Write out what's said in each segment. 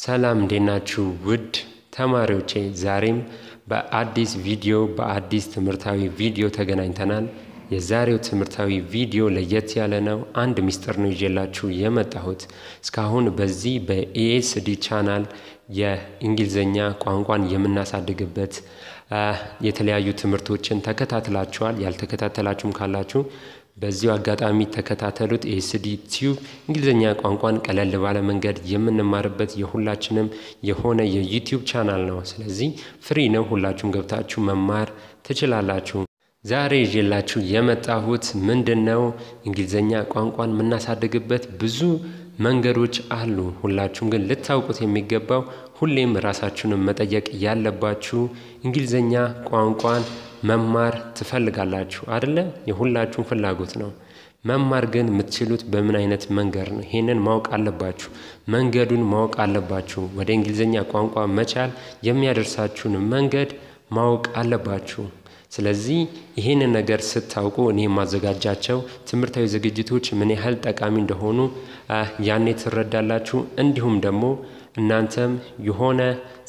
ሰላም እንዴት ናችሁ ውድ ተማሪዎቼ? ዛሬም በአዲስ ቪዲዮ በአዲስ ትምህርታዊ ቪዲዮ ተገናኝተናል። የዛሬው ትምህርታዊ ቪዲዮ ለየት ያለ ነው። አንድ ሚስጥር ነው ይዤላችሁ የመጣሁት። እስካሁን በዚህ በኤኤስዲ ቻናል የእንግሊዝኛ ቋንቋን የምናሳድግበት የተለያዩ ትምህርቶችን ተከታትላችኋል። ያልተከታተላችሁም ካላችሁ በዚሁ አጋጣሚ ተከታተሉት። ኤስዲ ቲዩብ እንግሊዝኛ ቋንቋን ቀለል ባለ መንገድ የምንማርበት የሁላችንም የሆነ የዩቲዩብ ቻናል ነው። ስለዚህ ፍሪ ነው። ሁላችሁም ገብታችሁ መማር ትችላላችሁ። ዛሬ ይዤላችሁ የመጣሁት ምንድን ነው? እንግሊዝኛ ቋንቋን የምናሳድግበት ብዙ መንገዶች አሉ። ሁላችሁም ግን ልታውቁት የሚገባው ሁሌም ራሳችሁንም መጠየቅ ያለባችሁ እንግሊዝኛ ቋንቋን መማር ትፈልጋላችሁ አደለ? የሁላችሁም ፍላጎት ነው። መማር ግን የምትችሉት በምን አይነት መንገድ ነው? ይህንን ማወቅ አለባችሁ። መንገዱን ማወቅ አለባችሁ። ወደ እንግሊዝኛ ቋንቋ መቻል የሚያደርሳችሁን መንገድ ማወቅ አለባችሁ። ስለዚህ ይህንን ነገር ስታውቁ እኔ የማዘጋጃቸው ትምህርታዊ ዝግጅቶች ምን ያህል ጠቃሚ እንደሆኑ ያኔ ትረዳላችሁ። እንዲሁም ደግሞ እናንተም የሆነ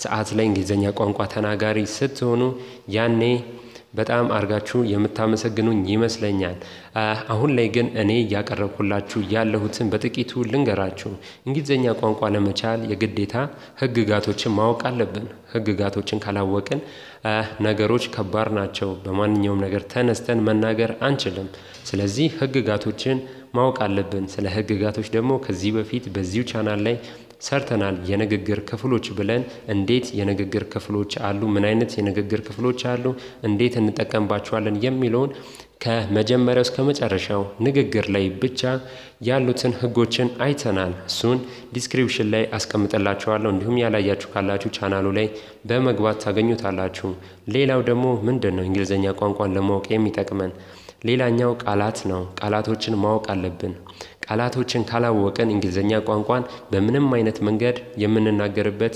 ሰዓት ላይ እንግሊዝኛ ቋንቋ ተናጋሪ ስትሆኑ ያኔ በጣም አድርጋችሁ የምታመሰግኑኝ ይመስለኛል። አሁን ላይ ግን እኔ እያቀረብኩላችሁ ያለሁትን በጥቂቱ ልንገራችሁ። እንግሊዝኛ ቋንቋ ለመቻል የግዴታ ሕግጋቶችን ማወቅ አለብን። ሕግጋቶችን ካላወቅን ነገሮች ከባድ ናቸው። በማንኛውም ነገር ተነስተን መናገር አንችልም። ስለዚህ ሕግጋቶችን ማወቅ አለብን። ስለ ሕግጋቶች ደግሞ ከዚህ በፊት በዚሁ ቻናል ላይ ሰርተናል። የንግግር ክፍሎች ብለን እንዴት የንግግር ክፍሎች አሉ፣ ምን አይነት የንግግር ክፍሎች አሉ፣ እንዴት እንጠቀምባቸዋለን የሚለውን ከመጀመሪያው እስከ መጨረሻው ንግግር ላይ ብቻ ያሉትን ህጎችን አይተናል። እሱን ዲስክሪፕሽን ላይ አስቀምጥላችኋለሁ። እንዲሁም ያላያችሁ ካላችሁ ቻናሉ ላይ በመግባት ታገኙታላችሁ። ሌላው ደግሞ ምንድን ነው እንግሊዝኛ ቋንቋን ለማወቅ የሚጠቅመን ሌላኛው ቃላት ነው። ቃላቶችን ማወቅ አለብን። ቃላቶችን ካላወቀን እንግሊዝኛ ቋንቋን በምንም አይነት መንገድ የምንናገርበት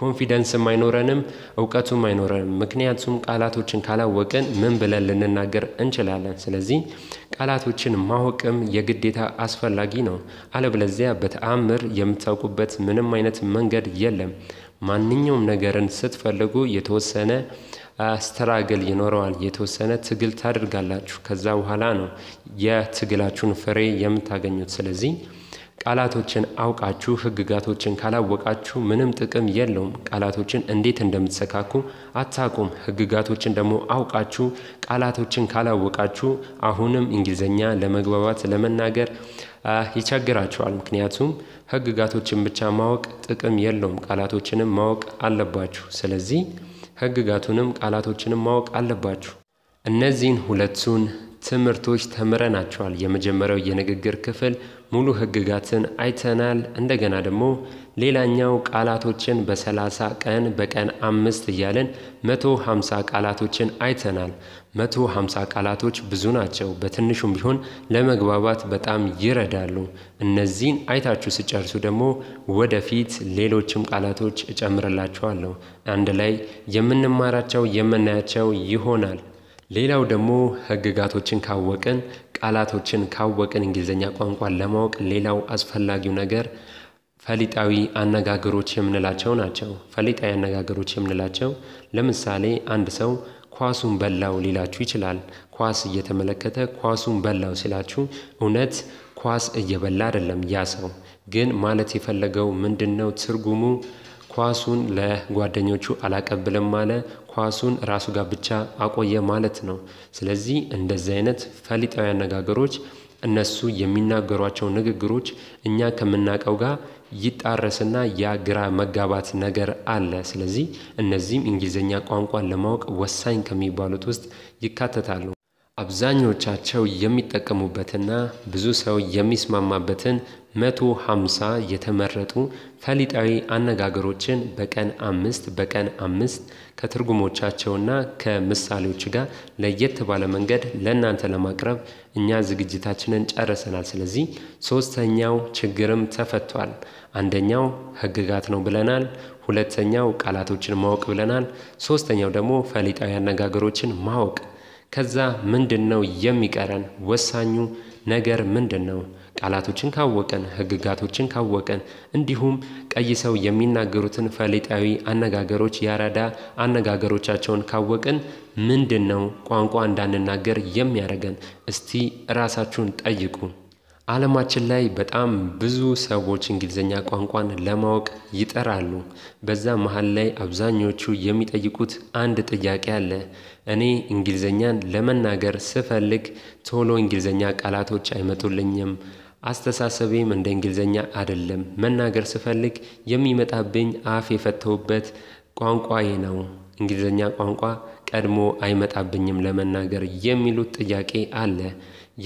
ኮንፊደንስም አይኖረንም፣ እውቀቱም አይኖረንም። ምክንያቱም ቃላቶችን ካላወቅን ምን ብለን ልንናገር እንችላለን? ስለዚህ ቃላቶችን ማወቅም የግዴታ አስፈላጊ ነው። አለበለዚያ በተአምር የምታውቁበት ምንም አይነት መንገድ የለም። ማንኛውም ነገርን ስትፈልጉ የተወሰነ አስተራገል ይኖረዋል። የተወሰነ ትግል ታደርጋላችሁ። ከዛ በኋላ ነው የትግላችሁን ፍሬ የምታገኙት። ስለዚህ ቃላቶችን አውቃችሁ ህግጋቶችን ካላወቃችሁ ምንም ጥቅም የለውም። ቃላቶችን እንዴት እንደምትሰካኩ አታቁም። ህግጋቶችን ደግሞ አውቃችሁ ቃላቶችን ካላወቃችሁ አሁንም እንግሊዝኛ ለመግባባት ለመናገር ይቸግራችኋል። ምክንያቱም ህግጋቶችን ብቻ ማወቅ ጥቅም የለውም። ቃላቶችንም ማወቅ አለባችሁ። ስለዚህ ሕግጋቱንም ቃላቶችንም ማወቅ አለባችሁ። እነዚህን ሁለቱን ትምህርቶች ተምረናቸዋል። የመጀመሪያው የንግግር ክፍል ሙሉ ሕግጋትን አይተናል። እንደገና ደግሞ ሌላኛው ቃላቶችን በሰላሳ ቀን በቀን አምስት እያልን መቶ ሀምሳ ቃላቶችን አይተናል። መቶ ሀምሳ ቃላቶች ብዙ ናቸው። በትንሹም ቢሆን ለመግባባት በጣም ይረዳሉ። እነዚህን አይታችሁ ስጨርሱ ደግሞ ወደፊት ሌሎችም ቃላቶች እጨምርላችኋለሁ። አንድ ላይ የምንማራቸው የምናያቸው ይሆናል። ሌላው ደግሞ ህግጋቶችን ካወቅን ቃላቶችን ካወቅን እንግሊዝኛ ቋንቋን ለማወቅ ሌላው አስፈላጊው ነገር ፈሊጣዊ አነጋገሮች የምንላቸው ናቸው። ፈሊጣዊ አነጋገሮች የምንላቸው ለምሳሌ አንድ ሰው ኳሱን በላው ሊላችሁ ይችላል። ኳስ እየተመለከተ ኳሱን በላው ሲላችሁ እውነት ኳስ እየበላ አይደለም ያ ሰው ግን ማለት የፈለገው ምንድን ነው ትርጉሙ ኳሱን ለጓደኞቹ አላቀብልም አለ። ኳሱን ራሱ ጋር ብቻ አቆየ ማለት ነው። ስለዚህ እንደዚህ አይነት ፈሊጣዊ አነጋገሮች እነሱ የሚናገሯቸው ንግግሮች እኛ ከምናውቀው ጋር ይጣረስና ያ ግራ መጋባት ነገር አለ። ስለዚህ እነዚህም እንግሊዝኛ ቋንቋን ለማወቅ ወሳኝ ከሚባሉት ውስጥ ይካተታሉ። አብዛኞቻቸው የሚጠቀሙበትና ብዙ ሰው የሚስማማበትን መቶ ሀምሳ የተመረጡ ፈሊጣዊ አነጋገሮችን በቀን አምስት በቀን አምስት ከትርጉሞቻቸውና ከምሳሌዎች ጋር ለየት ባለ መንገድ ለእናንተ ለማቅረብ እኛ ዝግጅታችንን ጨርሰናል። ስለዚህ ሶስተኛው ችግርም ተፈቷል። አንደኛው ህግጋት ነው ብለናል። ሁለተኛው ቃላቶችን ማወቅ ብለናል። ሶስተኛው ደግሞ ፈሊጣዊ አነጋገሮችን ማወቅ። ከዛ ምንድን ነው የሚቀረን? ወሳኙ ነገር ምንድን ነው? ቃላቶችን ካወቀን፣ ህግጋቶችን ካወቀን፣ እንዲሁም ቀይ ሰው የሚናገሩትን ፈሊጣዊ አነጋገሮች ያራዳ አነጋገሮቻቸውን ካወቅን ምንድን ነው ቋንቋ እንዳንናገር የሚያደርገን? እስቲ ራሳችሁን ጠይቁ። ዓለማችን ላይ በጣም ብዙ ሰዎች እንግሊዝኛ ቋንቋን ለማወቅ ይጠራሉ። በዛ መሃል ላይ አብዛኞቹ የሚጠይቁት አንድ ጥያቄ አለ። እኔ እንግሊዝኛን ለመናገር ስፈልግ ቶሎ እንግሊዝኛ ቃላቶች አይመጡልኝም። አስተሳሰቤም እንደ እንግሊዝኛ አይደለም። መናገር ስፈልግ የሚመጣብኝ አፍ የፈተውበት ቋንቋዬ ነው። እንግሊዝኛ ቋንቋ ቀድሞ አይመጣብኝም ለመናገር የሚሉት ጥያቄ አለ።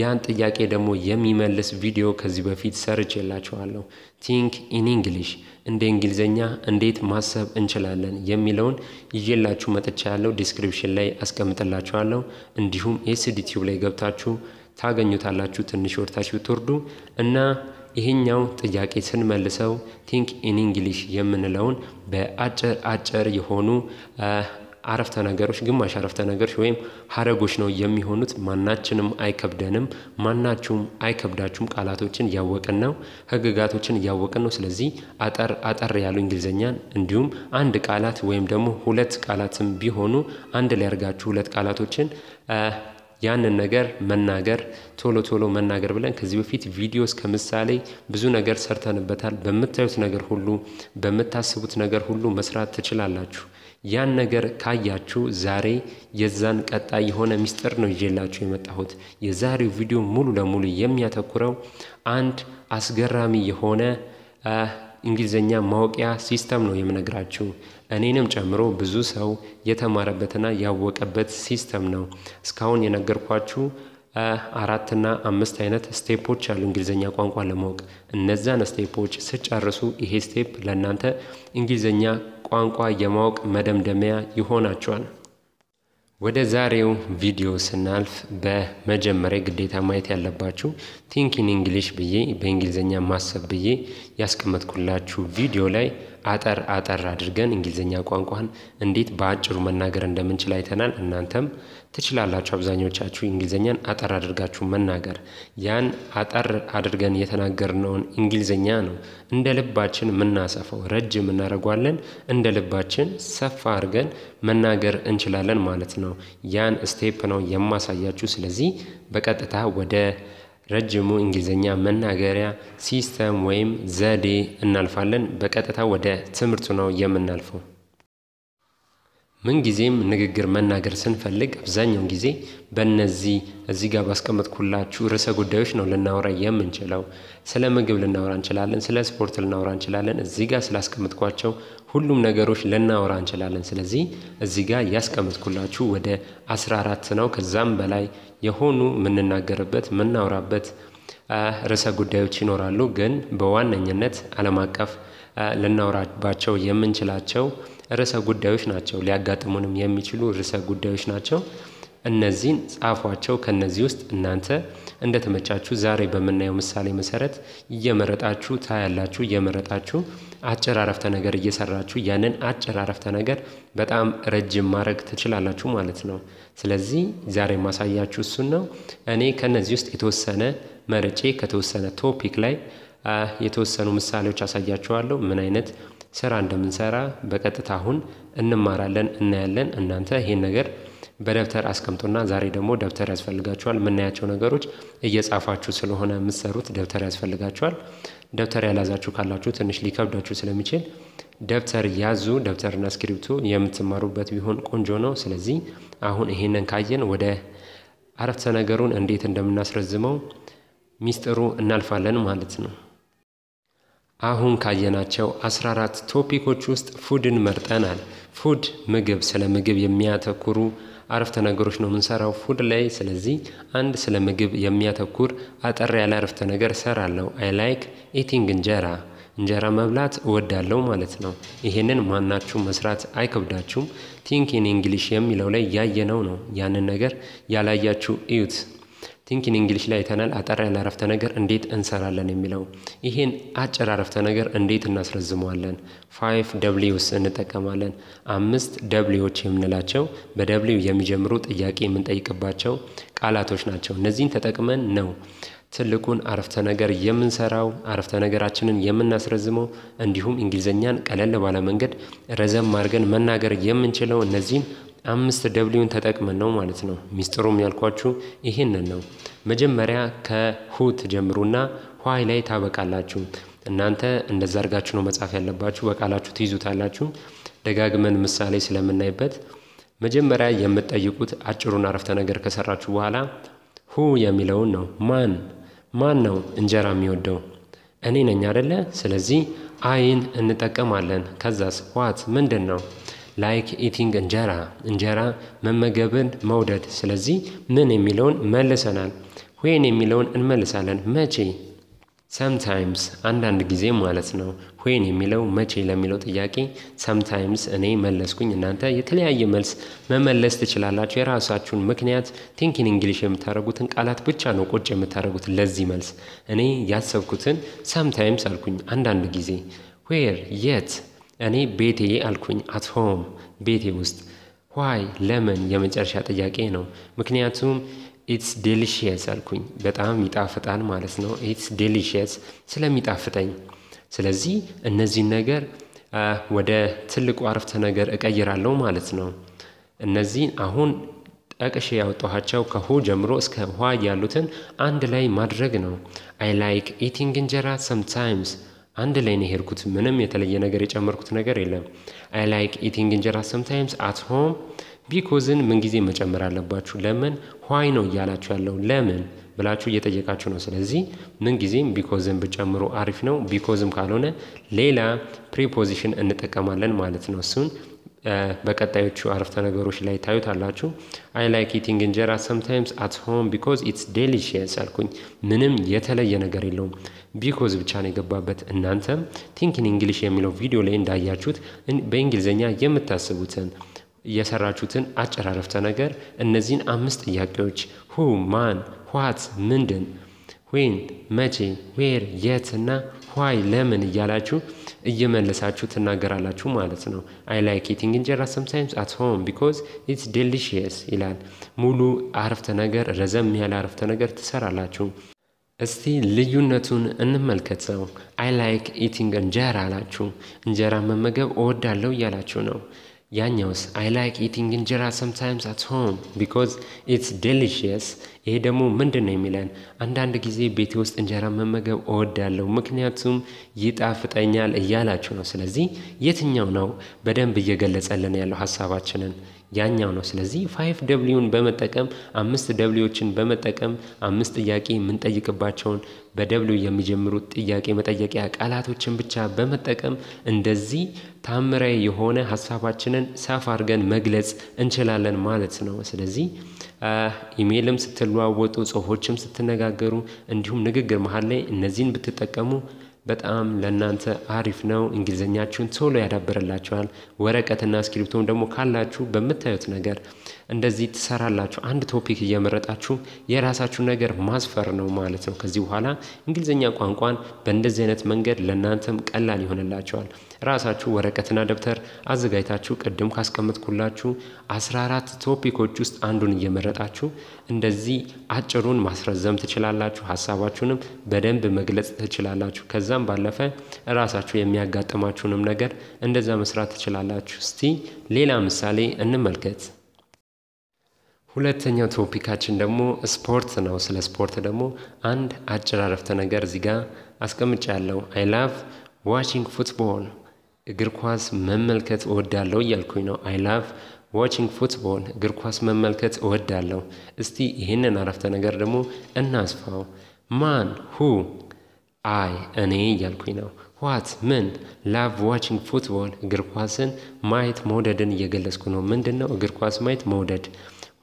ያን ጥያቄ ደግሞ የሚመልስ ቪዲዮ ከዚህ በፊት ሰርቼላችኋለሁ። ቲንክ ኢን እንግሊሽ እንደ እንግሊዝኛ እንዴት ማሰብ እንችላለን የሚለውን ይዤላችሁ መጥቻ ያለው ዲስክሪፕሽን ላይ አስቀምጥላችኋለሁ። እንዲሁም ኤስዲቲዩብ ላይ ገብታችሁ ታገኙታላችሁ። ትንሽ ወርታችሁ ትወርዱ እና ይሄኛው ጥያቄ ስንመልሰው ቲንክ ኢን እንግሊሽ የምንለውን በአጭር አጭር የሆኑ አረፍተ ነገሮች፣ ግማሽ አረፍተ ነገሮች ወይም ሀረጎች ነው የሚሆኑት። ማናችንም አይከብደንም፣ ማናችሁም አይከብዳችሁም። ቃላቶችን እያወቅን ነው፣ ህግጋቶችን እያወቅን ነው። ስለዚህ አጠር አጠር ያሉ እንግሊዝኛን እንዲሁም አንድ ቃላት ወይም ደግሞ ሁለት ቃላትም ቢሆኑ አንድ ላይ ሁለት ቃላቶችን ያንን ነገር መናገር ቶሎ ቶሎ መናገር ብለን ከዚህ በፊት ቪዲዮ እስከ ምሳሌ ብዙ ነገር ሰርተንበታል። በምታዩት ነገር ሁሉ በምታስቡት ነገር ሁሉ መስራት ትችላላችሁ። ያን ነገር ካያችሁ ዛሬ የዛን ቀጣይ የሆነ ሚስጥር ነው ይዤላችሁ የመጣሁት። የዛሬው ቪዲዮ ሙሉ ለሙሉ የሚያተኩረው አንድ አስገራሚ የሆነ እንግሊዝኛ ማወቂያ ሲስተም ነው የምነግራችሁ። እኔንም ጨምሮ ብዙ ሰው የተማረበትና ያወቀበት ሲስተም ነው። እስካሁን የነገርኳችሁ አራትና አምስት አይነት ስቴፖች አሉ እንግሊዝኛ ቋንቋ ለማወቅ እነዛን ስቴፖች ስጨርሱ ይሄ ስቴፕ ለእናንተ እንግሊዝኛ ቋንቋ የማወቅ መደምደሚያ ይሆናቸዋል። ወደ ዛሬው ቪዲዮ ስናልፍ በመጀመሪያ ግዴታ ማየት ያለባችሁ ቲንክ ኢን እንግሊሽ ብዬ በእንግሊዝኛ ማሰብ ብዬ ያስቀመጥኩላችሁ ቪዲዮ ላይ አጠር አጠር አድርገን እንግሊዝኛ ቋንቋን እንዴት በአጭሩ መናገር እንደምንችል አይተናል። እናንተም ትችላላችሁ። አብዛኞቻችሁ እንግሊዝኛን አጠር አድርጋችሁ መናገር። ያን አጠር አድርገን የተናገርነውን እንግሊዝኛ ነው እንደ ልባችን የምናሰፋው። ረጅም እናደርጓለን፣ እንደ ልባችን ሰፋ አድርገን መናገር እንችላለን ማለት ነው። ያን ስቴፕ ነው የማሳያችሁ። ስለዚህ በቀጥታ ወደ ረጅሙ እንግሊዝኛ መናገሪያ ሲስተም ወይም ዘዴ እናልፋለን። በቀጥታ ወደ ትምህርቱ ነው የምናልፈው። ምንጊዜም ንግግር መናገር ስንፈልግ አብዛኛውን ጊዜ በእነዚህ እዚህ ጋር ባስቀመጥኩላችሁ ርዕሰ ጉዳዮች ነው ልናወራ የምንችለው። ስለ ምግብ ልናወራ እንችላለን፣ ስለ ስፖርት ልናወራ እንችላለን። እዚህ ጋር ስላስቀምጥኳቸው ሁሉም ነገሮች ልናወራ እንችላለን። ስለዚህ እዚህ ጋር ያስቀምጥኩላችሁ ወደ 14 ነው ከዛም በላይ የሆኑ የምንናገርበት የምናወራበት ርዕሰ ጉዳዮች ይኖራሉ። ግን በዋነኝነት ዓለም አቀፍ ልናወራባቸው የምንችላቸው ርዕሰ ጉዳዮች ናቸው። ሊያጋጥሙንም የሚችሉ ርዕሰ ጉዳዮች ናቸው። እነዚህን ጻፏቸው። ከነዚህ ውስጥ እናንተ እንደተመቻችሁ ዛሬ በምናየው ምሳሌ መሰረት እየመረጣችሁ ታያላችሁ። እየመረጣችሁ አጭር አረፍተ ነገር እየሰራችሁ ያንን አጭር አረፍተ ነገር በጣም ረጅም ማድረግ ትችላላችሁ ማለት ነው። ስለዚህ ዛሬ ማሳያችሁ እሱን ነው። እኔ ከነዚህ ውስጥ የተወሰነ መርጬ ከተወሰነ ቶፒክ ላይ የተወሰኑ ምሳሌዎች አሳያችኋለሁ ምን አይነት ስራ እንደምንሰራ በቀጥታ አሁን እንማራለን፣ እናያለን። እናንተ ይህን ነገር በደብተር አስቀምጡና ዛሬ ደግሞ ደብተር ያስፈልጋችኋል። የምናያቸው ነገሮች እየጻፋችሁ ስለሆነ የምትሰሩት ደብተር ያስፈልጋችኋል። ደብተር ያላዛችሁ ካላችሁ ትንሽ ሊከብዳችሁ ስለሚችል ደብተር ያዙ። ደብተርና እስክሪብቱ የምትማሩበት ቢሆን ቆንጆ ነው። ስለዚህ አሁን ይሄንን ካየን ወደ አረፍተ ነገሩን እንዴት እንደምናስረዝመው ሚስጥሩ እናልፋለን ማለት ነው። አሁን ካየናቸው 14 ቶፒኮች ውስጥ ፉድን መርጠናል። ፉድ ምግብ፣ ስለ ምግብ የሚያተኩሩ አረፍተ ነገሮች ነው የምንሰራው ፉድ ላይ። ስለዚህ አንድ ስለ ምግብ የሚያተኩር አጠር ያለ አረፍተ ነገር እሰራለሁ። አይ ላይክ ኢቲንግ እንጀራ እንጀራ መብላት እወዳለሁ ማለት ነው። ይሄንን ማናችሁ መስራት አይከብዳችሁም። ቲንክ ኢን እንግሊሽ የሚለው ላይ ያየነው ነው። ያንን ነገር ያላያችሁ እዩት። ቲንኪን እንግሊሽ ላይ አይተናል። አጠር ያለ አረፍተ ነገር እንዴት እንሰራለን የሚለው ይሄን አጭር አረፍተ ነገር እንዴት እናስረዝመዋለን? ፋይቭ ደብሊውስ እንጠቀማለን። አምስት ደብሊዎች የምንላቸው በደብሊው የሚጀምሩ ጥያቄ የምንጠይቅባቸው ቃላቶች ናቸው። እነዚህን ተጠቅመን ነው ትልቁን አረፍተ ነገር የምንሰራው አረፍተ ነገራችንን የምናስረዝመው እንዲሁም እንግሊዝኛን ቀለል ባለ መንገድ ረዘም አድርገን መናገር የምንችለው እነዚህን አምስት ደብሊውን ተጠቅመን ነው ማለት ነው። ሚስጥሩም ያልኳችሁ ይሄንን ነው። መጀመሪያ ከሁ ትጀምሩና ኋይ ላይ ታበቃላችሁ። እናንተ እንደዛ አድርጋችሁ ነው መጻፍ ያለባችሁ። በቃላችሁ ትይዙታላችሁ። ደጋግመን ምሳሌ ስለምናይበት መጀመሪያ የምትጠይቁት አጭሩን አረፍተ ነገር ከሰራችሁ በኋላ ሁ የሚለውን ነው። ማን ማን ነው እንጀራ የሚወደው? እኔ ነኝ አደለ? ስለዚህ አይን እንጠቀማለን። ከዛስ ዋት ምንድን ነው ላይክ ኢቲንግ እንጀራ እንጀራ መመገብን መውደድ። ስለዚህ ምን የሚለውን መልሰናል። ዌን የሚለውን እንመልሳለን። መቼ ሰምታይምስ አንዳንድ ጊዜ ማለት ነው። ዌን የሚለው መቼ ለሚለው ጥያቄ ሰምታይምስ እኔ መለስኩኝ። እናንተ የተለያየ መልስ መመለስ ትችላላችሁ። የራሳችሁን ምክንያት ቲንኪን እንግሊሽ የምታደርጉትን ቃላት ብቻ ነው ቁጭ የምታደርጉት ለዚህ መልስ። እኔ ያሰብኩትን ሰምታይምስ አልኩኝ፣ አንዳንድ ጊዜ። ዌር የት እኔ ቤቴ አልኩኝ አት ሆም ቤቴ ውስጥ ዋይ ለምን የመጨረሻ ጥያቄ ነው። ምክንያቱም ኢትስ ዴሊሽየስ አልኩኝ በጣም ይጣፍጣል ማለት ነው። ኢትስ ዴሊሽየስ ስለሚጣፍጠኝ፣ ስለዚህ እነዚህን ነገር ወደ ትልቁ አረፍተ ነገር እቀይራለሁ ማለት ነው። እነዚህን አሁን ጠቅሼ ያወጣኋቸው ከሁ ጀምሮ እስከ ውሃ ያሉትን አንድ ላይ ማድረግ ነው። አይ ላይክ ኢቲንግ እንጀራ ሰምታይምስ አንድ ላይ ነው የሄድኩት። ምንም የተለየ ነገር የጨመርኩት ነገር የለም። አይ ላይክ ኢቲንግ እንጀራ ሰምታይምስ አት ሆም ቢኮዝን ምንጊዜ መጨመር አለባችሁ። ለምን ዋይ ነው እያላችሁ ያለው ለምን ብላችሁ እየጠየቃችሁ ነው። ስለዚህ ምንጊዜም ቢኮዝን ብጨምሩ አሪፍ ነው። ቢኮዝም ካልሆነ ሌላ ፕሪፖዚሽን እንጠቀማለን ማለት ነው እሱን በቀጣዮቹ አረፍተ ነገሮች ላይ ታዩታላችሁ። አይ ላይክ ኢቲንግ እንጀራ ሰምታይምስ አት ሆም ቢኮዝ ኢትስ ዴሊሽየስ አልኩኝ። ምንም የተለየ ነገር የለውም፣ ቢኮዝ ብቻ ነው የገባበት። እናንተም ቲንኪን እንግሊሽ የሚለው ቪዲዮ ላይ እንዳያችሁት በእንግሊዝኛ የምታስቡትን የሰራችሁትን አጭር አረፍተ ነገር እነዚህን አምስት ጥያቄዎች ሁ፣ ማን፣ ዋት፣ ምንድን፣ ዌን፣ መቼ፣ ዌር፣ የት እና ዋይ ለምን እያላችሁ እየመለሳችሁ ትናገራላችሁ ማለት ነው። አይ ላይክ ኢቲንግ እንጀራ ሰምታይምስ አት ሆም ቢኮዝ ኢትስ ዴሊሽየስ ይላል። ሙሉ አረፍተ ነገር፣ ረዘም ያለ አረፍተ ነገር ትሰራላችሁ። እስቲ ልዩነቱን እንመልከተው። አይ ላይክ ኢቲንግ እንጀራ አላችሁ። እንጀራ መመገብ እወዳለሁ እያላችሁ ነው። ያኛውስ አይ ላይክ ኢቲንግ እንጀራ ሰምታይምስ አት ሆም ቢኮዝ ኢትስ ዴሊሽየስ። ይሄ ደግሞ ምንድን ነው የሚለን አንዳንድ ጊዜ ቤቴ ውስጥ እንጀራ መመገብ እወዳለሁ ምክንያቱም ይጣፍጠኛል እያላችሁ ነው። ስለዚህ የትኛው ነው በደንብ እየገለጸልን ያለው ሀሳባችንን? ያኛው ነው። ስለዚህ ፋይቭ ደብሊውን በመጠቀም አምስት ደብሊዎችን በመጠቀም አምስት ጥያቄ የምንጠይቅባቸውን በደብሊው የሚጀምሩት ጥያቄ መጠየቂያ ቃላቶችን ብቻ በመጠቀም እንደዚህ ታምራዊ የሆነ ሀሳባችንን ሰፍ አድርገን መግለጽ እንችላለን ማለት ነው። ስለዚህ ኢሜይልም ስትለዋወጡ፣ ጽሁፎችም ስትነጋገሩ፣ እንዲሁም ንግግር መሀል ላይ እነዚህን ብትጠቀሙ በጣም ለእናንተ አሪፍ ነው። እንግሊዝኛችሁን ቶሎ ያዳብረላችኋል። ወረቀትና እስክሪፕቶም ደግሞ ካላችሁ በምታዩት ነገር እንደዚህ ትሰራላችሁ። አንድ ቶፒክ እየመረጣችሁ የራሳችሁ ነገር ማስፈር ነው ማለት ነው። ከዚህ በኋላ እንግሊዝኛ ቋንቋን በእንደዚህ አይነት መንገድ ለእናንተም ቀላል ይሆንላቸዋል። ራሳችሁ ወረቀትና ደብተር አዘጋጅታችሁ ቅድም ካስቀመጥኩላችሁ 14 ቶፒኮች ውስጥ አንዱን እየመረጣችሁ እንደዚህ አጭሩን ማስረዘም ትችላላችሁ። ሀሳባችሁንም በደንብ መግለጽ ትችላላችሁ። ከዛም ባለፈ ራሳችሁ የሚያጋጥማችሁንም ነገር እንደዛ መስራት ትችላላችሁ። እስቲ ሌላ ምሳሌ እንመልከት። ሁለተኛው ቶፒካችን ደግሞ ስፖርት ነው። ስለ ስፖርት ደግሞ አንድ አጭር አረፍተ ነገር እዚህ ጋር አስቀምጫ ያለው አይ ላቭ ዋቺንግ ፉትቦል እግር ኳስ መመልከት እወዳለሁ እያልኩኝ ነው። አይ ላቭ ዋቺንግ ፉትቦል እግር ኳስ መመልከት እወዳለሁ። እስቲ ይህንን አረፍተ ነገር ደግሞ እናስፋው። ማን ሁ አይ እኔ እያልኩኝ ነው። ዋት ምን ላቭ ዋቺንግ ፉትቦል እግር ኳስን ማየት መውደድን እየገለጽኩ ነው። ምንድን ነው እግር ኳስ ማየት መውደድ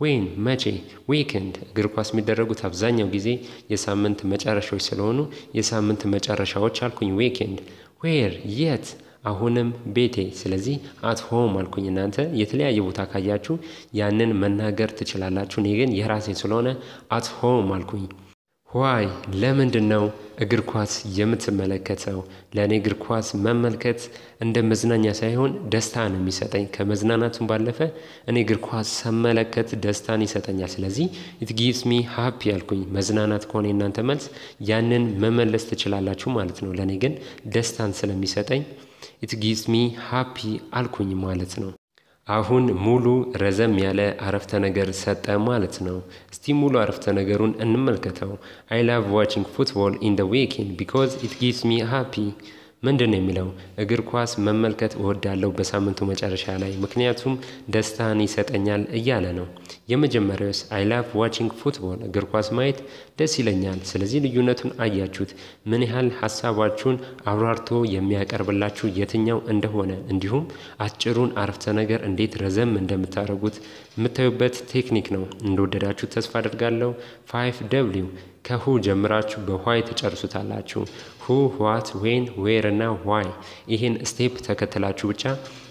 ወይን መቼ ዊኬንድ እግር ኳስ የሚደረጉት አብዛኛው ጊዜ የሳምንት መጨረሻዎች ስለሆኑ የሳምንት መጨረሻዎች አልኩኝ። ዊኬንድ ዌር የት አሁንም ቤቴ። ስለዚህ አት ሆም አልኩኝ። እናንተ የተለያየ ቦታ ካያችሁ ያንን መናገር ትችላላችሁ። እኔ ግን የራሴ ስለሆነ አት ሆም አልኩኝ። ዋይ ለምንድን ነው እግር ኳስ የምትመለከተው? ለእኔ እግር ኳስ መመልከት እንደ መዝናኛ ሳይሆን ደስታ ነው የሚሰጠኝ። ከመዝናናቱም ባለፈ እኔ እግር ኳስ ስመለከት ደስታን ይሰጠኛል። ስለዚህ ኢት ጊቭስ ሚ ሃፒ ያልኩኝ መዝናናት ከሆነ የእናንተ መልስ ያንን መመለስ ትችላላችሁ ማለት ነው። ለእኔ ግን ደስታን ስለሚሰጠኝ ኢት ጊቭስ ሚ ሃፒ አልኩኝ ማለት ነው። አሁን ሙሉ ረዘም ያለ አረፍተ ነገር ሰጠ ማለት ነው። እስቲ ሙሉ አረፍተ ነገሩን እንመልከተው። አይ ላቭ ዋቺንግ ፉትቦል ኢን ደ ዊኬንድ ቢኮዝ ኢት ጊቭስ ሚ ሃፒ ምንድን ነው የሚለው እግር ኳስ መመልከት እወዳለሁ በሳምንቱ መጨረሻ ላይ ምክንያቱም ደስታን ይሰጠኛል እያለ ነው። የመጀመሪያውስ አይ ላቭ ዋቺንግ ፉትቦል እግር ኳስ ማየት ደስ ይለኛል። ስለዚህ ልዩነቱን አያችሁት፣ ምን ያህል ሀሳባችሁን አብራርቶ የሚያቀርብላችሁ የትኛው እንደሆነ እንዲሁም አጭሩን አረፍተ ነገር እንዴት ረዘም እንደምታደርጉት የምታዩበት ቴክኒክ ነው። እንደወደዳችሁ ተስፋ አድርጋለሁ። ፋይቭ ደብሊው ከሁ ጀምራችሁ በኋይ ትጨርሱታላችሁ። ሁ፣ ዋት፣ ዌን፣ ዌር እና ዋይ ይህን ስቴፕ ተከትላችሁ ብቻ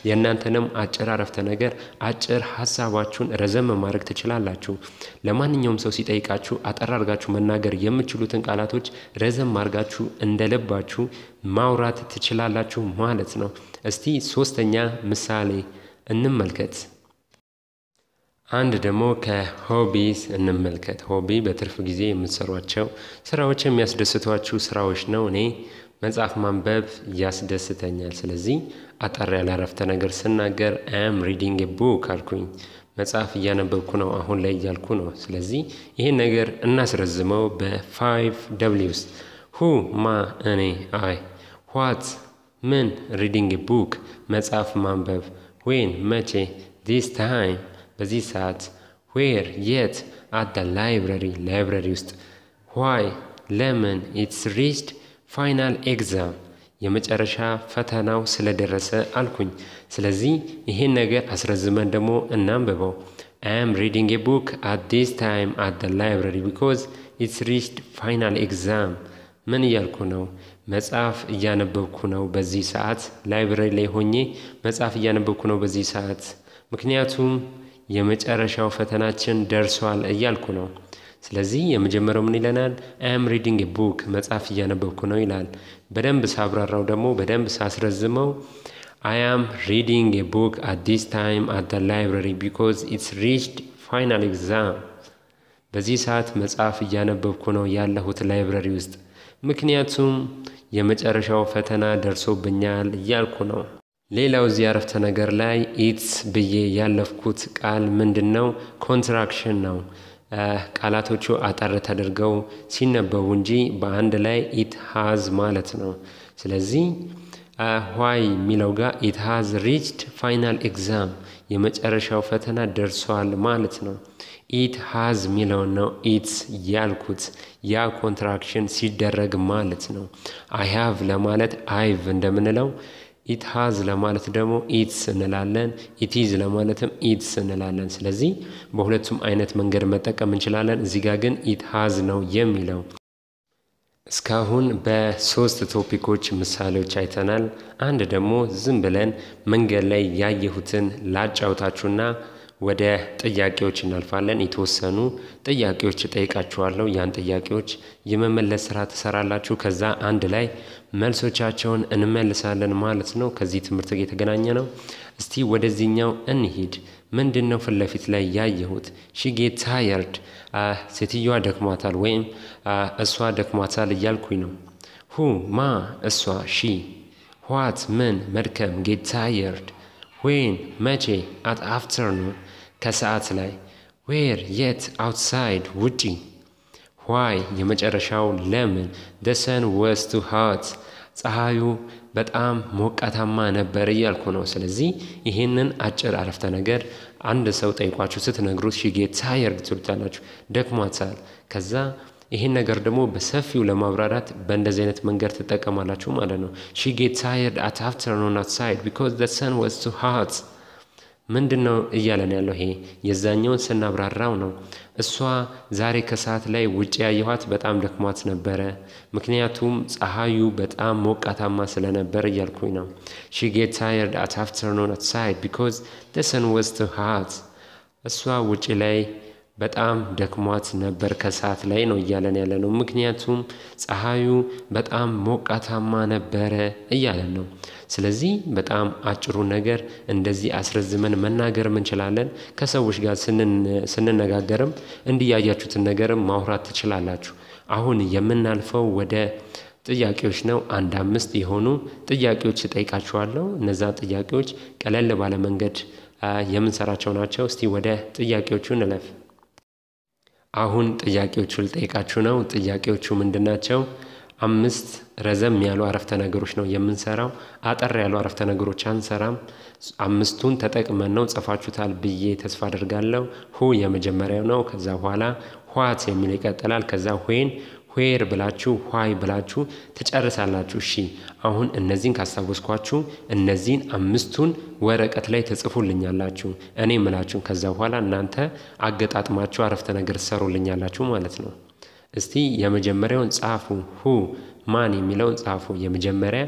የእናንተንም አጭር አረፍተ ነገር አጭር ሀሳባችሁን ረዘም ማድረግ ትችላላችሁ። ለማንኛውም ሰው ሲጠይቃችሁ አጠር አድርጋችሁ መናገር የምችሉትን ቃላቶች ረዘም አድርጋችሁ እንደለባችሁ ማውራት ትችላላችሁ ማለት ነው። እስቲ ሶስተኛ ምሳሌ እንመልከት። አንድ ደግሞ ከሆቢስ እንመልከት። ሆቢ በትርፍ ጊዜ የምትሰሯቸው ስራዎች የሚያስደስቷችሁ ስራዎች ነው። እኔ መጽሐፍ ማንበብ ያስደስተኛል። ስለዚህ አጠር ያለ አረፍተ ነገር ስናገር አም ሪዲንግ ቡክ አልኩኝ። መጽሐፍ እያነበብኩ ነው አሁን ላይ እያልኩ ነው። ስለዚህ ይህን ነገር እናስረዝመው በፋይቭ ደብሊውስ ሁ ማ እኔ አይ ዋት ምን ሪዲንግ ቡክ መጽሐፍ ማንበብ ዌን መቼ ዲስ ታይም በዚህ ሰዓት ዌር የት አት ደ ላይብረሪ ላይብረሪ ውስጥ ዋይ ለምን ኢትስ ሪችድ ፋይናል ኤግዛም የመጨረሻ ፈተናው ስለደረሰ አልኩኝ። ስለዚህ ይሄን ነገር አስረዝመን ደግሞ እናንብበው። አም ሪዲንግ ቡክ አት ዲስ ታይም አት ደ ላይብረሪ ቢኮዝ ኢትስ ሪችድ ፋይናል ኤግዛም። ምን እያልኩ ነው? መጽሐፍ እያነበብኩ ነው በዚህ ሰዓት። ላይብረሪ ላይ ሆኜ መጽሐፍ እያነበብኩ ነው በዚህ ሰዓት፣ ምክንያቱም የመጨረሻው ፈተናችን ደርሷል እያልኩ ነው። ስለዚህ የመጀመሪያው ምን ይለናል? አም ሪዲንግ ቡክ መጽሐፍ እያነበብኩ ነው ይላል። በደንብ ሳብራራው ደግሞ በደንብ ሳስረዝመው አያም ሪዲንግ ቡክ አት ዲስ ታይም አት ደ ላይብራሪ ቢኮዝ ኢትስ ሪችድ ፋይናል ኤግዛም። በዚህ ሰዓት መጽሐፍ እያነበብኩ ነው ያለሁት ላይብራሪ ውስጥ፣ ምክንያቱም የመጨረሻው ፈተና ደርሶብኛል እያልኩ ነው። ሌላው እዚህ አረፍተ ነገር ላይ ኢትስ ብዬ ያለፍኩት ቃል ምንድን ነው? ኮንትራክሽን ነው። ቃላቶቹ አጠር ተደርገው ሲነበቡ እንጂ በአንድ ላይ ኢት ሃዝ ማለት ነው። ስለዚህ ዋይ የሚለው ጋር ኢት ሃዝ ሪችድ ፋይናል ኤግዛም የመጨረሻው ፈተና ደርሷል ማለት ነው። ኢት ሃዝ የሚለውን ነው ኢትስ ያልኩት ያ ኮንትራክሽን ሲደረግ ማለት ነው። ሃቭ ለማለት አይቭ እንደምንለው ኢት ሃዝ ለማለት ደግሞ ኢትስ እንላለን። ኢቲዝ ለማለትም ኢትስ እንላለን። ስለዚህ በሁለቱም አይነት መንገድ መጠቀም እንችላለን። እዚህ ጋር ግን ኢት ሃዝ ነው የሚለው። እስካሁን በሶስት ቶፒኮች ምሳሌዎች አይተናል። አንድ ደግሞ ዝም ብለን መንገድ ላይ ያየሁትን ላጫውታችሁና ወደ ጥያቄዎች እናልፋለን። የተወሰኑ ጥያቄዎች እጠይቃችኋለሁ። ያን ጥያቄዎች የመመለስ ስራ ትሰራላችሁ። ከዛ አንድ ላይ መልሶቻቸውን እንመልሳለን ማለት ነው። ከዚህ ትምህርት ጋር የተገናኘ ነው። እስቲ ወደዚህኛው እንሂድ። ምንድን ነው ፊት ለፊት ላይ ያየሁት? ሽጌ ታየርድ፣ ሴትዮዋ ደክሟታል ወይም እሷ ደክሟታል እያልኩኝ ነው። ሁ ማ እሷ፣ ሺ ዋት ምን፣ መድከም ጌት ታየርድ፣ ዌን መቼ፣ አት አፍተርኑን ከሰዓት ላይ ዌር የት አውትሳይድ ውጪ ዋይ የመጨረሻው ለምን ደሰን ወስ ቱ ሀት ፀሐዩ በጣም ሞቃታማ ነበር እያልኩ ነው። ስለዚህ ይህንን አጭር አረፍተ ነገር አንድ ሰው ጠይቋችሁ ስትነግሩት ሽጌት ጌት ታየርድ ትሉታላችሁ፣ ደክሟታል። ከዛ ይህን ነገር ደግሞ በሰፊው ለማብራራት በእንደዚህ አይነት መንገድ ትጠቀማላችሁ ማለት ነው። ሽጌት ታየርድ አት አፍተርኑን አውትሳይድ ቢኮዝ ዘ ሰን ወዝ ቱ ሀት ምንድን ነው እያለን ያለው? ይሄ የዛኛውን ስናብራራው ነው። እሷ ዛሬ ከሰዓት ላይ ውጭ ያየኋት በጣም ደክሟት ነበረ፣ ምክንያቱም ፀሐዩ በጣም ሞቃታማ ስለነበር እያልኩኝ ነው። ሺ ጌት ታየርድ አት አፍተርኖን አትሳይድ ቢኮዝ ደሰን ወስት ሃት እሷ ውጪ ላይ በጣም ደክሟት ነበር። ከሰዓት ላይ ነው እያለን ያለ ነው። ምክንያቱም ፀሐዩ በጣም ሞቃታማ ነበረ እያለን ነው። ስለዚህ በጣም አጭሩ ነገር እንደዚህ አስረዝመን መናገርም እንችላለን። ከሰዎች ጋር ስንነጋገርም እንዲያያችሁትን ነገርም ማውራት ትችላላችሁ። አሁን የምናልፈው ወደ ጥያቄዎች ነው። አንድ አምስት የሆኑ ጥያቄዎች እጠይቃችኋለሁ። እነዛ ጥያቄዎች ቀለል ባለ መንገድ የምንሰራቸው ናቸው። እስቲ ወደ ጥያቄዎቹ እንለፍ። አሁን ጥያቄዎቹ ልጠይቃችሁ ነው። ጥያቄዎቹ ምንድን ናቸው? አምስት ረዘም ያሉ አረፍተ ነገሮች ነው የምንሰራው። አጠር ያሉ አረፍተ ነገሮች አንሰራም። አምስቱን ተጠቅመን ነው ጽፋችሁታል ብዬ ተስፋ አድርጋለሁ። ሁ የመጀመሪያው ነው። ከዛ በኋላ ኋት የሚል ይቀጥላል። ከዛ ሁን ዌር ብላችሁ ዋይ ብላችሁ ትጨርሳላችሁ። እሺ አሁን እነዚህን ካስታወስኳችሁ እነዚህን አምስቱን ወረቀት ላይ ተጽፉልኛላችሁ። እኔ ምላችሁን። ከዛ በኋላ እናንተ አገጣጥማችሁ አረፍተ ነገር ትሰሩልኛላችሁ ማለት ነው። እስቲ የመጀመሪያውን ጻፉ። ሁ ማን የሚለውን ጻፉ። የመጀመሪያ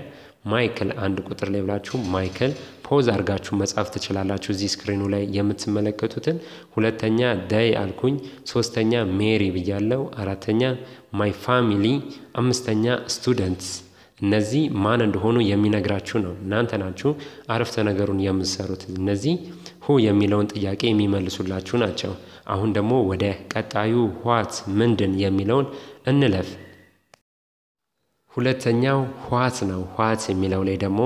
ማይክል አንድ ቁጥር ላይ ብላችሁ ማይክል ፖዝ አድርጋችሁ መጻፍ ትችላላችሁ። እዚህ ስክሪኑ ላይ የምትመለከቱትን። ሁለተኛ ዳይ አልኩኝ፣ ሶስተኛ ሜሪ ብያለው፣ አራተኛ ማይ ፋሚሊ፣ አምስተኛ ስቱደንትስ። እነዚህ ማን እንደሆኑ የሚነግራችሁ ነው። እናንተ ናችሁ አረፍተ ነገሩን የምትሰሩት። እነዚህ ሁ የሚለውን ጥያቄ የሚመልሱላችሁ ናቸው። አሁን ደግሞ ወደ ቀጣዩ ዋት ምንድን የሚለውን እንለፍ። ሁለተኛው ዋት ነው። ዋት የሚለው ላይ ደግሞ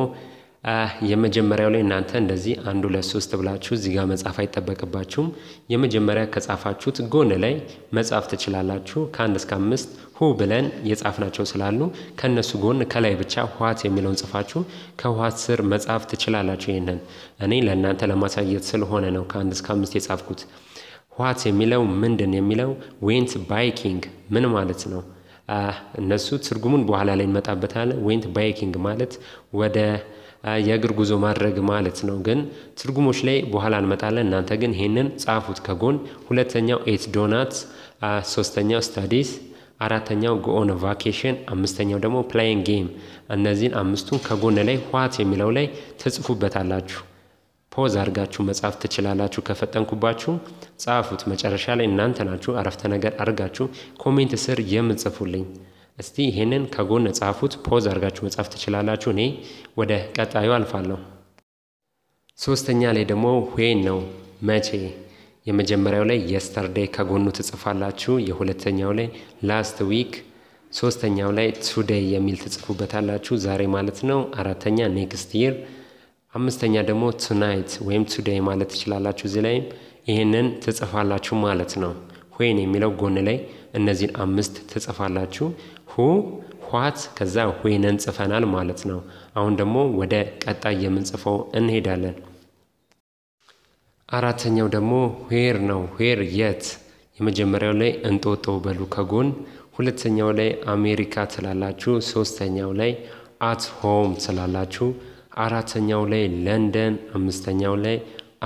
የመጀመሪያው ላይ እናንተ እንደዚህ አንድ ሁለት ሶስት ብላችሁ እዚህ ጋር መጻፍ አይጠበቅባችሁም። የመጀመሪያ ከጻፋችሁት ጎን ላይ መጻፍ ትችላላችሁ። ከአንድ እስከ አምስት ሁ ብለን የጻፍናቸው ስላሉ ከእነሱ ጎን ከላይ ብቻ ህዋት የሚለውን ጽፋችሁ ከህዋት ስር መጻፍ ትችላላችሁ። ይህንን እኔ ለእናንተ ለማሳየት ስለሆነ ነው ከአንድ እስከ አምስት የጻፍኩት። ህዋት የሚለው ምንድን የሚለው ዌንት ባይኪንግ ምን ማለት ነው? እነሱ ትርጉሙን በኋላ ላይ እንመጣበታለን። ዌንት ባይኪንግ ማለት ወደ የእግር ጉዞ ማድረግ ማለት ነው። ግን ትርጉሞች ላይ በኋላ እንመጣለን። እናንተ ግን ይህንን ጻፉት ከጎን። ሁለተኛው ኤት ዶናትስ፣ ሶስተኛው ስታዲስ፣ አራተኛው ጎኦን ቫኬሽን፣ አምስተኛው ደግሞ ፕላይን ጌም። እነዚህን አምስቱን ከጎን ላይ ዋት የሚለው ላይ ትጽፉበታላችሁ። ፖዝ አድርጋችሁ መጻፍ ትችላላችሁ። ከፈጠንኩባችሁ ጻፉት። መጨረሻ ላይ እናንተ ናችሁ አረፍተ ነገር አድርጋችሁ ኮሜንት ስር የምጽፉልኝ። እስቲ ይህንን ከጎን ጻፉት። ፖዝ አድርጋችሁ መጻፍ ትችላላችሁ። እኔ ወደ ቀጣዩ አልፋለሁ። ሶስተኛ ላይ ደግሞ ዌን ነው መቼ። የመጀመሪያው ላይ የስተርዴይ ከጎኑ ትጽፋላችሁ። የሁለተኛው ላይ ላስት ዊክ፣ ሶስተኛው ላይ ቱዴይ የሚል ትጽፉበታላችሁ፣ ዛሬ ማለት ነው። አራተኛ ኔክስት ይር፣ አምስተኛ ደግሞ ቱናይት ወይም ቱዴይ ማለት ትችላላችሁ። እዚህ ላይም ይህንን ትጽፋላችሁ ማለት ነው። ዌን የሚለው ጎን ላይ እነዚህን አምስት ትጽፋላችሁ። ሁ ኋት ከዛ ሁነን ጽፈናል ማለት ነው። አሁን ደግሞ ወደ ቀጣይ የምንጽፈው እንሄዳለን። አራተኛው ደግሞ ሄር ነው። ሄር የት? የመጀመሪያው ላይ እንጦጦ በሉ ከጎን፣ ሁለተኛው ላይ አሜሪካ ትላላችሁ፣ ሶስተኛው ላይ አት ሆም ትላላችሁ፣ አራተኛው ላይ ለንደን፣ አምስተኛው ላይ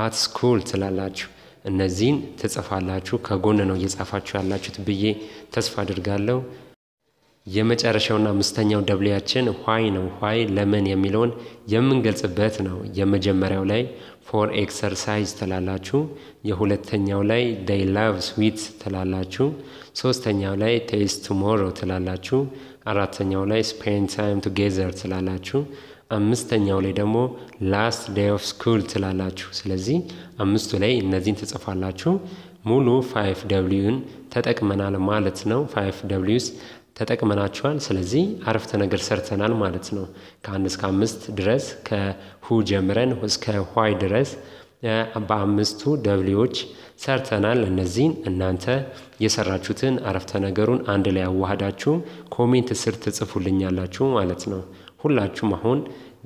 አት ስኩል ትላላችሁ። እነዚህን ትጽፋላችሁ። ከጎን ነው እየጻፋችሁ ያላችሁት ብዬ ተስፋ አድርጋለሁ። የመጨረሻውና አምስተኛው ደብሊያችን ዋይ ነው። ዋይ ለምን የሚለውን የምንገልጽበት ነው። የመጀመሪያው ላይ ፎር ኤክሰርሳይዝ ትላላችሁ። የሁለተኛው ላይ ዴይ ላቭ ስዊት ትላላችሁ። ሶስተኛው ላይ ቴስ ቱሞሮ ትላላችሁ። አራተኛው ላይ ስፔን ታይም ቱጌዘር ትላላችሁ። አምስተኛው ላይ ደግሞ ላስት ዴይ ኦፍ ስኩል ትላላችሁ። ስለዚህ አምስቱ ላይ እነዚህን ትጽፋላችሁ። ሙሉ ፋይፍ ደብሊዩን ተጠቅመናል ማለት ነው። ፋይፍ ደብሊዩስ ተጠቅመናቸዋል። ስለዚህ አረፍተ ነገር ሰርተናል ማለት ነው። ከአንድ እስከ አምስት ድረስ ከሁ ጀምረን እስከ ኋይ ድረስ በአምስቱ ደብሊዎች ሰርተናል። እነዚህን እናንተ የሰራችሁትን አረፍተ ነገሩን አንድ ላይ አዋህዳችሁ ኮሜንት ስር ትጽፉልኛላችሁ ማለት ነው። ሁላችሁም አሁን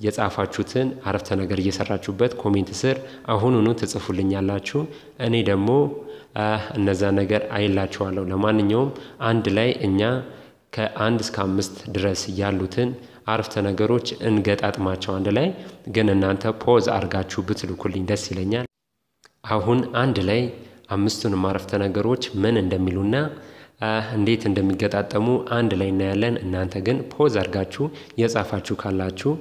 የጻፋችሁትን አረፍተ ነገር እየሰራችሁበት ኮሜንት ስር አሁኑኑ ትጽፉልኛላችሁ። እኔ ደግሞ እነዛ ነገር አይላችኋለሁ። ለማንኛውም አንድ ላይ እኛ ከአንድ እስከ አምስት ድረስ ያሉትን አረፍተ ነገሮች እንገጣጥማቸው አንድ ላይ። ግን እናንተ ፖዝ አድርጋችሁ ብትልኩልኝ ደስ ይለኛል። አሁን አንድ ላይ አምስቱንም አረፍተ ነገሮች ምን እንደሚሉና እንዴት እንደሚገጣጠሙ አንድ ላይ እናያለን። እናንተ ግን ፖዝ አድርጋችሁ የጻፋችሁ ካላችሁ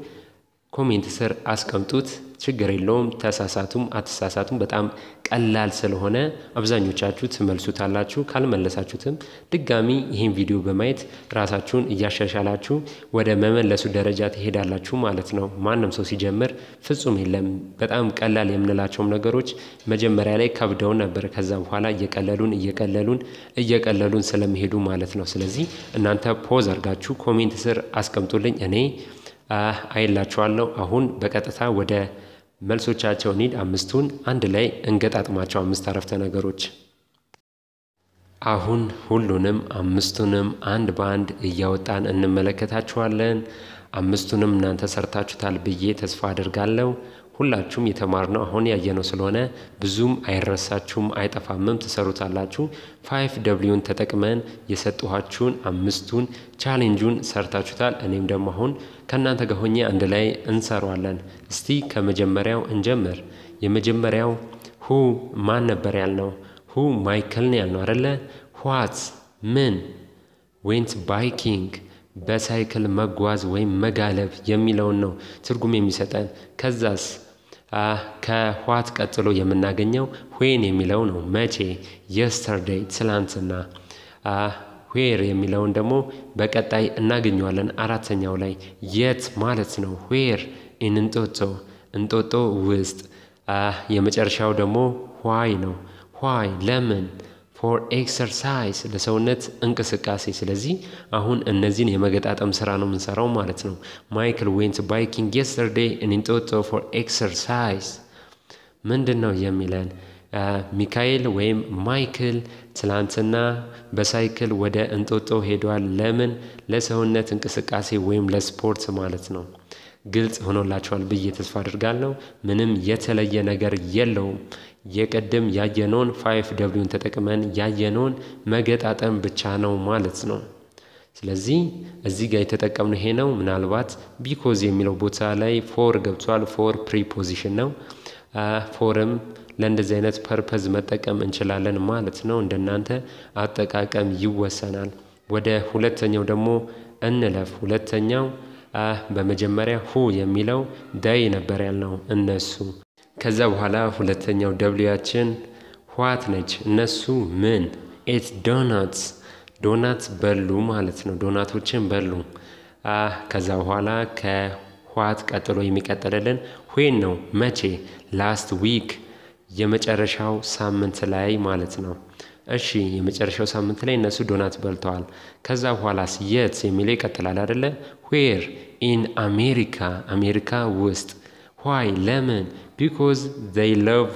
ኮሜንት ስር አስቀምጡት። ችግር የለውም። ተሳሳቱም አትሳሳቱም በጣም ቀላል ስለሆነ አብዛኞቻችሁ ትመልሱታላችሁ። ካልመለሳችሁትም ድጋሚ ይህን ቪዲዮ በማየት ራሳችሁን እያሻሻላችሁ ወደ መመለሱ ደረጃ ትሄዳላችሁ ማለት ነው። ማንም ሰው ሲጀምር ፍጹም የለም። በጣም ቀላል የምንላቸውም ነገሮች መጀመሪያ ላይ ከብደው ነበር። ከዛ በኋላ እየቀለሉን እየቀለሉን እየቀለሉን ስለሚሄዱ ማለት ነው። ስለዚህ እናንተ ፖዝ አድርጋችሁ ኮሜንት ስር አስቀምጡልኝ እኔ አይላችኋለሁ። አሁን በቀጥታ ወደ መልሶቻቸው ኒድ አምስቱን አንድ ላይ እንገጣጥማቸው። አምስት አረፍተ ነገሮች አሁን ሁሉንም አምስቱንም አንድ በአንድ እያወጣን እንመለከታችኋለን። አምስቱንም እናንተ ሰርታችሁታል ብዬ ተስፋ አድርጋለሁ። ሁላችሁም የተማርነው አሁን ያየነው ስለሆነ ብዙም አይረሳችሁም፣ አይጠፋምም፣ ትሰሩታላችሁ። ፋይቭ ደብሊውን ተጠቅመን የሰጠኋችሁን አምስቱን ቻሌንጁን ሰርታችሁታል። እኔም ደግሞ አሁን ከእናንተ ጋር ሆኜ አንድ ላይ እንሰሯለን። እስቲ ከመጀመሪያው እንጀምር። የመጀመሪያው ሁ ማን ነበር ያልነው? ሁ ማይክል ነው ያልነው አደለ? ዋት ምን ዌንት ባይኪንግ በሳይክል መጓዝ ወይም መጋለብ የሚለውን ነው ትርጉም የሚሰጠን ከዛስ ከኋት ቀጥሎ የምናገኘው ዌን የሚለው ነው። መቼ፣ የስተርዴይ ትላንትና። ዌር የሚለውን ደግሞ በቀጣይ እናገኘዋለን። አራተኛው ላይ የት ማለት ነው። ዌር ኢን እንጦጦ፣ እንጦጦ ውስጥ። የመጨረሻው ደግሞ ዋይ ነው። ዋይ ለምን ፎር ኤክሰርሳይዝ ለሰውነት እንቅስቃሴ። ስለዚህ አሁን እነዚህን የመገጣጠም ስራ ነው የምንሰራው ማለት ነው። ማይክል ዌንት ባይኪንግ የስተርዴይ ኢንጦጦ ፎር ኤክሰርሳይዝ ምንድን ነው የሚለን? ሚካኤል ወይም ማይክል ትላንትና በሳይክል ወደ እንጦጦ ሄዷል። ለምን? ለሰውነት እንቅስቃሴ ወይም ለስፖርት ማለት ነው። ግልጽ ሆኖላቸዋል ብዬ ተስፋ አድርጋለሁ። ምንም የተለየ ነገር የለውም። የቀደም ያየነውን ፋይፍ ደብሊውን ተጠቅመን ያየነውን መገጣጠም ብቻ ነው ማለት ነው። ስለዚህ እዚህ ጋር የተጠቀምነው ይሄ ነው። ምናልባት ቢኮዝ የሚለው ቦታ ላይ ፎር ገብቷል። ፎር ፕሪፖዚሽን ነው። ፎርም ለእንደዚህ አይነት ፐርፐዝ መጠቀም እንችላለን ማለት ነው። እንደናንተ አጠቃቀም ይወሰናል። ወደ ሁለተኛው ደግሞ እንለፍ። ሁለተኛው በመጀመሪያ ሁ የሚለው ዳይ ነበር ያልነው እነሱ ከዛ በኋላ ሁለተኛው ደብሊያችን ዋት ነች። እነሱ ምን ኤት ዶናትስ ዶናት በሉ ማለት ነው። ዶናቶችን በሉ። ከዛ በኋላ ከዋት ቀጥሎ የሚቀጥልልን ሁን ነው። መቼ? ላስት ዊክ የመጨረሻው ሳምንት ላይ ማለት ነው። እሺ የመጨረሻው ሳምንት ላይ እነሱ ዶናት በልተዋል። ከዛ በኋላስ የት የሚለው ይቀጥላል አደለ ዌር ኢን አሜሪካ፣ አሜሪካ ውስጥ ዋይ ለምን ቢኮዝ ዘይ ሎቭ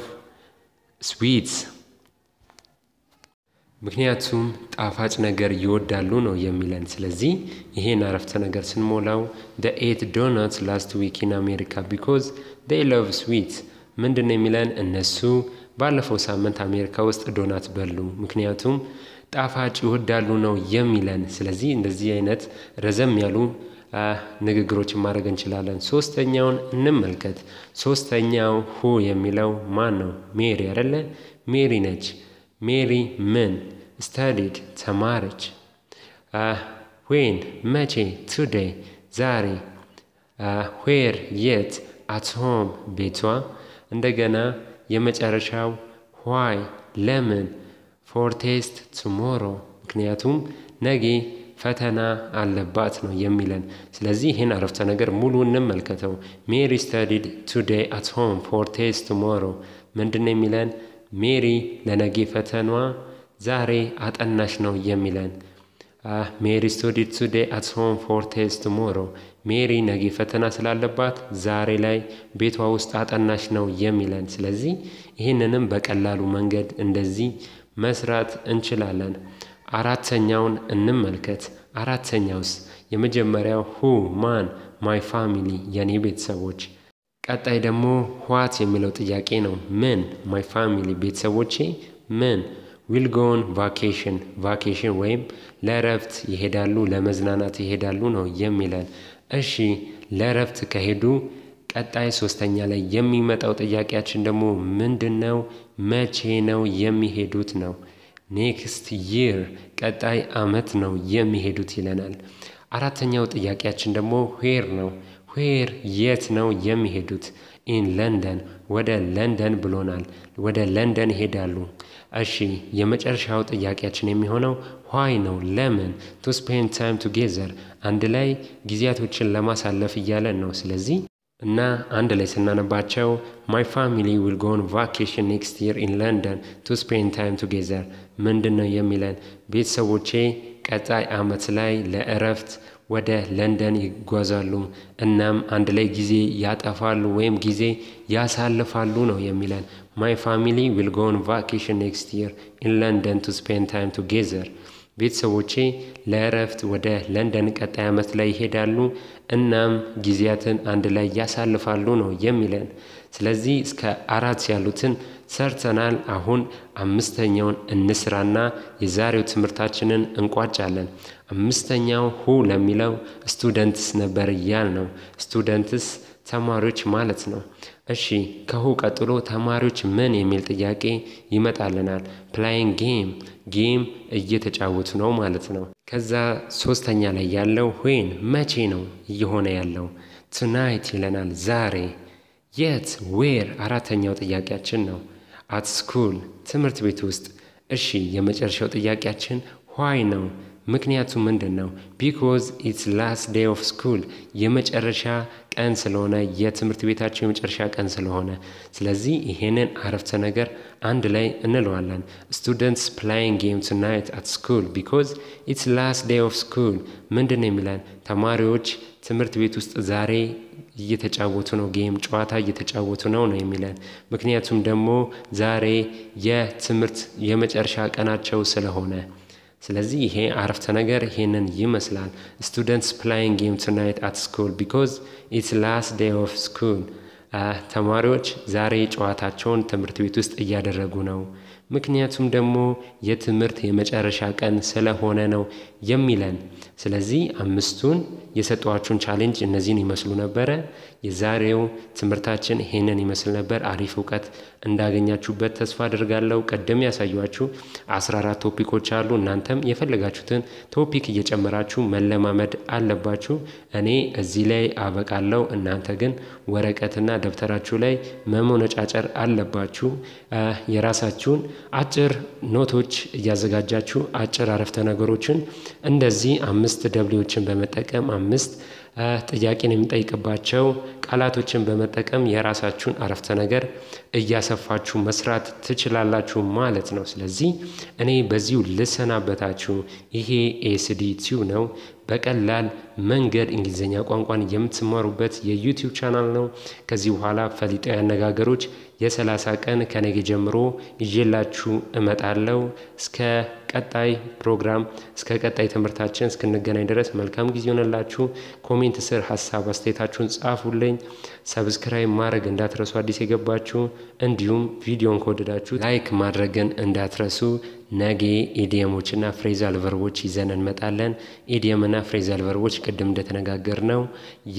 ስዊትስ ምክንያቱም ጣፋጭ ነገር ይወዳሉ ነው የሚለን። ስለዚህ ይሄን አረፍተ ነገር ስንሞላው ደ ኤት ዶናትስ ላስት ዊክ ኢን አሜሪካ ቢኮዝ ዴይ ሎቭ ስዊት ምንድን ነው የሚለን? እነሱ ባለፈው ሳምንት አሜሪካ ውስጥ ዶናት በሉ ምክንያቱም ጣፋጭ ይወዳሉ ነው የሚለን። ስለዚህ እንደዚህ አይነት ረዘም ያሉ ንግግሮችን ማድረግ እንችላለን። ሶስተኛውን እንመልከት። ሶስተኛው ሁ የሚለው ማን ነው? ሜሪ አይደለ? ሜሪ ነች። ሜሪ ምን? ስተዲድ ተማረች። ዌን መቼ? ቱዴይ ዛሬ። ዌር የት? አትሆም ቤቷ። እንደገና የመጨረሻው ዋይ ለምን? ፎር ቴስት ቱሞሮ ምክንያቱም ነጌ ፈተና አለባት ነው የሚለን። ስለዚህ ይህን አረፍተ ነገር ሙሉ እንመልከተው። ሜሪ ስተዲድ ቱዴይ አት ሆም ፎር ቴስት ቱሞሮ ምንድን ነው የሚለን? ሜሪ ለነገ ፈተኗ ዛሬ አጠናሽ ነው የሚለን። ሜሪ ስቱዲድ ቱዴይ አት ሆም ፎር ቴስት ቱሞሮ ሜሪ ነገ ፈተና ስላለባት ዛሬ ላይ ቤቷ ውስጥ አጠናሽ ነው የሚለን። ስለዚህ ይህንንም በቀላሉ መንገድ እንደዚህ መስራት እንችላለን። አራተኛውን እንመልከት። አራተኛውስ የመጀመሪያው ሁ ማን ማይ ፋሚሊ የኔ ቤተሰቦች። ቀጣይ ደግሞ ዋት የሚለው ጥያቄ ነው። ምን ማይ ፋሚሊ ቤተሰቦቼ ምን ዊል ጎን ቫኬሽን ቫኬሽን ወይም ለእረፍት ይሄዳሉ ለመዝናናት ይሄዳሉ ነው የሚለን። እሺ ለእረፍት ከሄዱ ቀጣይ ሶስተኛ ላይ የሚመጣው ጥያቄያችን ደግሞ ምንድን ነው? መቼ ነው የሚሄዱት ነው። ኔክስት ይር ቀጣይ አመት ነው የሚሄዱት ይለናል። አራተኛው ጥያቄያችን ደግሞ ዌር ነው። ዌር የት ነው የሚሄዱት? ኢን ለንደን ወደ ለንደን ብሎናል። ወደ ለንደን ይሄዳሉ። እሺ የመጨረሻው ጥያቄያችን የሚሆነው ዋይ ነው። ለምን? ቱ ስፔንድ ታይም ቱጌዘር አንድ ላይ ጊዜያቶችን ለማሳለፍ እያለን ነው። ስለዚህ እና አንድ ላይ ስናነባቸው ማይ ፋሚሊ ዊል ጎ ኦን ቫኬሽን ኔክስት ይር ኢን ለንደን ቱ ስፔንድ ታይም ቱጌዘር ምንድን ነው የሚለን ቤተሰቦቼ ቀጣይ ዓመት ላይ ለእረፍት ወደ ለንደን ይጓዛሉ እናም አንድ ላይ ጊዜ ያጠፋሉ ወይም ጊዜ ያሳልፋሉ ነው የሚለን ማይ ፋሚሊ ዊል ጎ ኦን ቫኬሽን ኔክስት ይር ኢን ለንደን ቱ ስፔንድ ታይም ቱጌዘር ቤተሰቦቼ ለእረፍት ወደ ለንደን ቀጣይ ዓመት ላይ ይሄዳሉ። እናም ጊዜያትን አንድ ላይ ያሳልፋሉ ነው የሚለን። ስለዚህ እስከ አራት ያሉትን ሰርተናል። አሁን አምስተኛውን እንስራና የዛሬው ትምህርታችንን እንቋጫለን። አምስተኛው ሁ ለሚለው ስቱደንትስ ነበር እያል ነው። ስቱደንትስ ተማሪዎች ማለት ነው። እሺ ከሁ ቀጥሎ ተማሪዎች ምን የሚል ጥያቄ ይመጣልናል። ፕላይንግ ጌም ጌም እየተጫወቱ ነው ማለት ነው። ከዛ ሶስተኛ ላይ ያለው ሁን መቼ ነው እየሆነ ያለው ትናይት ይለናል ዛሬ። የት ዌር አራተኛው ጥያቄያችን ነው። አት ስኩል ትምህርት ቤት ውስጥ። እሺ የመጨረሻው ጥያቄያችን ዋይ ነው ምክንያቱ ምንድን ነው? ቢኮዝ ኢትስ ላስት ዴይ ኦፍ ስኩል የመጨረሻ ቀን ስለሆነ የትምህርት ቤታቸው የመጨረሻ ቀን ስለሆነ፣ ስለዚህ ይሄንን አረፍተ ነገር አንድ ላይ እንለዋለን። ስቱደንትስ ፕላይንግ ጌም ትናይት አት ስኩል ቢኮዝ ኢትስ ላስት ዴይ ኦፍ ስኩል። ምንድን ነው የሚለን? ተማሪዎች ትምህርት ቤት ውስጥ ዛሬ እየተጫወቱ ነው፣ ጌም ጨዋታ እየተጫወቱ ነው ነው የሚለን። ምክንያቱም ደግሞ ዛሬ የትምህርት የመጨረሻ ቀናቸው ስለሆነ ስለዚህ ይሄ አረፍተ ነገር ይሄንን ይመስላል። ስቱደንትስ ፕላይንግ ጌም ቱናይት አት ስኩል ቢኮዝ ኢትስ ላስት ዴይ ኦፍ ስኩል። ተማሪዎች ዛሬ ጨዋታቸውን ትምህርት ቤት ውስጥ እያደረጉ ነው፣ ምክንያቱም ደግሞ የትምህርት የመጨረሻ ቀን ስለሆነ ነው የሚለን። ስለዚህ አምስቱን የሰጧችሁን ቻሌንጅ እነዚህን ይመስሉ ነበረ። የዛሬው ትምህርታችን ይሄንን ይመስል ነበር። አሪፍ እውቀት እንዳገኛችሁበት ተስፋ አድርጋለሁ። ቀደም ያሳያችሁ 14 ቶፒኮች አሉ። እናንተም የፈለጋችሁትን ቶፒክ እየጨመራችሁ መለማመድ አለባችሁ። እኔ እዚህ ላይ አበቃለሁ። እናንተ ግን ወረቀትና ደብተራችሁ ላይ መሞነጫጨር አለባችሁ። የራሳችሁን አጭር ኖቶች እያዘጋጃችሁ አጭር አረፍተ ነገሮችን እንደዚህ አምስት ደብሊዎችን በመጠቀም አምስት ጥያቄን የሚጠይቅባቸው ቃላቶችን በመጠቀም የራሳችሁን አረፍተ ነገር እያሰፋችሁ መስራት ትችላላችሁ ማለት ነው። ስለዚህ እኔ በዚሁ ልሰናበታችሁ። ይሄ ኤስዲ ቲዩ ነው። በቀላል መንገድ እንግሊዝኛ ቋንቋን የምትማሩበት የዩቲዩብ ቻናል ነው። ከዚህ በኋላ ፈሊጣዊ አነጋገሮች የ30 ቀን ከነገ ጀምሮ ይዤላችሁ እመጣለሁ። እስከ ቀጣይ ፕሮግራም፣ እስከ ቀጣይ ትምህርታችን እስክንገናኝ ድረስ መልካም ጊዜ ሆነላችሁ። ኮሜንት ስር ሀሳብ አስተያየታችሁን ጻፉልኝ። ሰብስክራይብ ማድረግ እንዳትረሱ አዲስ የገባችሁ፣ እንዲሁም ቪዲዮን ከወደዳችሁ ላይክ ማድረግን እንዳትረሱ። ነገ ኢዲየሞችና ፍሬዛል ቨርቦች ይዘን እንመጣለን። ኢዲየምና ፍሬዛል ቨርቦች ቅድም እንደተነጋገር ነው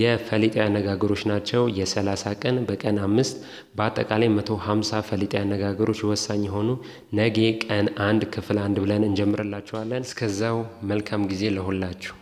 የፈሊጣዊ አነጋገሮች ናቸው። የሰላሳ ቀን በቀን አምስት በአጠቃላይ መቶ ሀምሳ ፈሊጣዊ አነጋገሮች ወሳኝ የሆኑ ነገ ቀን አንድ ክፍል አንድ ብለን እንጀምርላችኋለን። እስከዛው መልካም ጊዜ ለሁላችሁ።